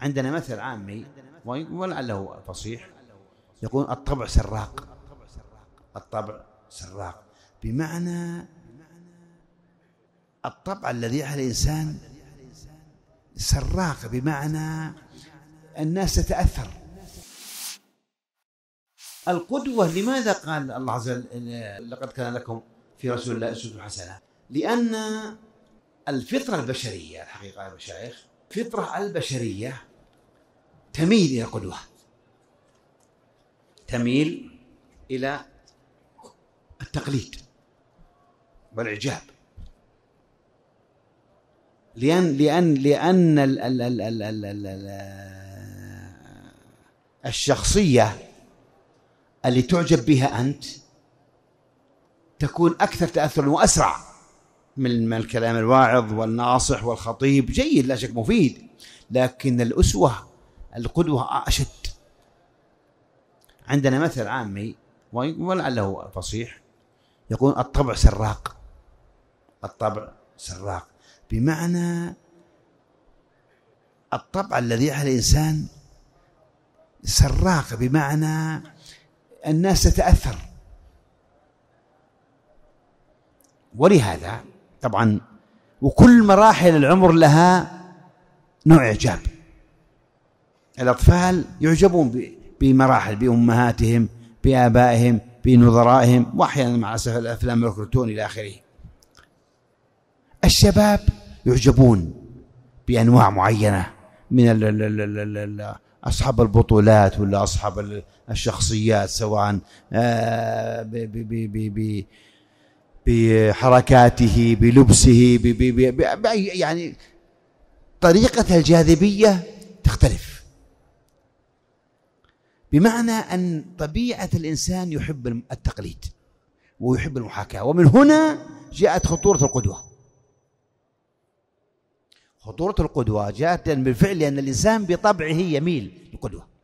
عندنا مثل عامي ولعله فصيح يقول الطبع سراق الطبع سراق بمعنى الطبع الذي على الإنسان سراق بمعنى الناس تتأثر القدوة لماذا قال الله عز وجل لقد كان لكم في رسول الله أسوة حسنة لأن الفطرة البشرية الحقيقة يا مشايخ فطرة البشرية تميل إلى قدوة تميل إلى التقليد والإعجاب لأن لأن لأن الشخصية اللي تعجب بها أنت تكون أكثر تأثرا وأسرع من الكلام الواعظ والناصح والخطيب جيد لا شك مفيد لكن الأسوة القدوة أشد عندنا مثل عامي ولعله فصيح يقول الطبع سراق الطبع سراق بمعنى الطبع الذي على الإنسان سراق بمعنى الناس تتأثر ولهذا طبعا وكل مراحل العمر لها نوع إعجاب الأطفال يعجبون بمراحل بأمهاتهم بآبائهم بنظرائهم وأحيانا مع أسف الأفلام الكرتون إلى آخره الشباب يعجبون بأنواع معينة من أصحاب البطولات ولا أصحاب الشخصيات سواء آه، بحركاته بلبسه بأي يعني طريقة الجاذبية تختلف بمعنى أن طبيعة الإنسان يحب التقليد ويحب المحاكاة ومن هنا جاءت خطورة القدوة خطورة القدوة جاءت بالفعل لأن الإنسان بطبعه يميل للقدوة